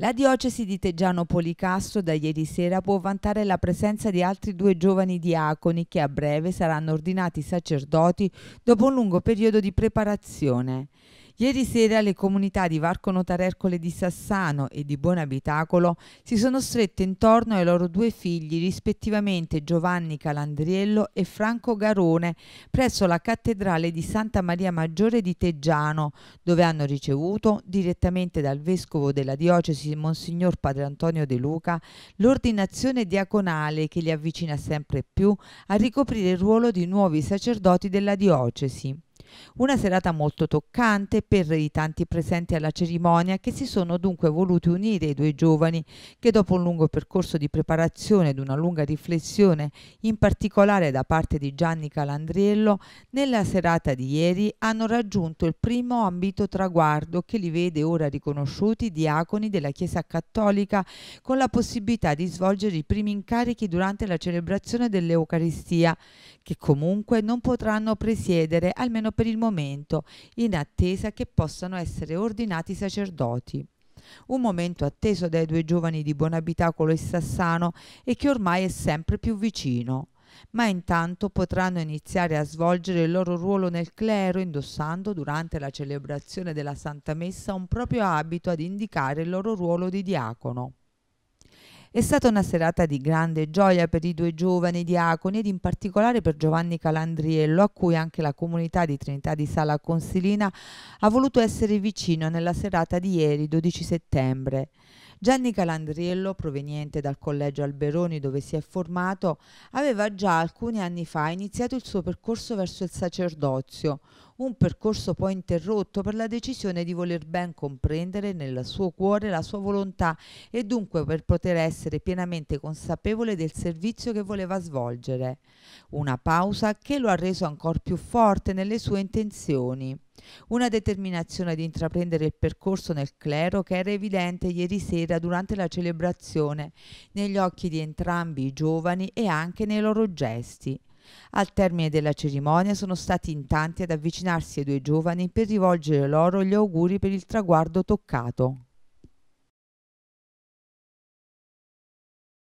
La diocesi di Teggiano Policastro da ieri sera può vantare la presenza di altri due giovani diaconi che a breve saranno ordinati sacerdoti dopo un lungo periodo di preparazione. Ieri sera le comunità di Varco Notarercole di Sassano e di Buonabitacolo si sono strette intorno ai loro due figli, rispettivamente Giovanni Calandriello e Franco Garone, presso la cattedrale di Santa Maria Maggiore di Teggiano, dove hanno ricevuto, direttamente dal vescovo della diocesi Monsignor Padre Antonio De Luca, l'ordinazione diaconale che li avvicina sempre più a ricoprire il ruolo di nuovi sacerdoti della diocesi. Una serata molto toccante per i tanti presenti alla cerimonia che si sono dunque voluti unire i due giovani che dopo un lungo percorso di preparazione ed una lunga riflessione, in particolare da parte di Gianni Calandriello, nella serata di ieri hanno raggiunto il primo ambito traguardo che li vede ora riconosciuti diaconi della Chiesa Cattolica con la possibilità di svolgere i primi incarichi durante la celebrazione dell'Eucaristia, che comunque non potranno presiedere almeno per il momento, in attesa che possano essere ordinati sacerdoti. Un momento atteso dai due giovani di buon abitacolo e Sassano e che ormai è sempre più vicino ma intanto potranno iniziare a svolgere il loro ruolo nel clero indossando durante la celebrazione della Santa Messa un proprio abito ad indicare il loro ruolo di diacono. È stata una serata di grande gioia per i due giovani diaconi ed in particolare per Giovanni Calandriello, a cui anche la comunità di Trinità di Sala Consilina ha voluto essere vicino nella serata di ieri, 12 settembre. Gianni Calandriello, proveniente dal collegio Alberoni dove si è formato, aveva già alcuni anni fa iniziato il suo percorso verso il sacerdozio, un percorso poi interrotto per la decisione di voler ben comprendere nel suo cuore la sua volontà e dunque per poter essere pienamente consapevole del servizio che voleva svolgere. Una pausa che lo ha reso ancora più forte nelle sue intenzioni. Una determinazione di intraprendere il percorso nel clero che era evidente ieri sera durante la celebrazione, negli occhi di entrambi i giovani e anche nei loro gesti. Al termine della cerimonia sono stati in tanti ad avvicinarsi ai due giovani per rivolgere loro gli auguri per il traguardo toccato.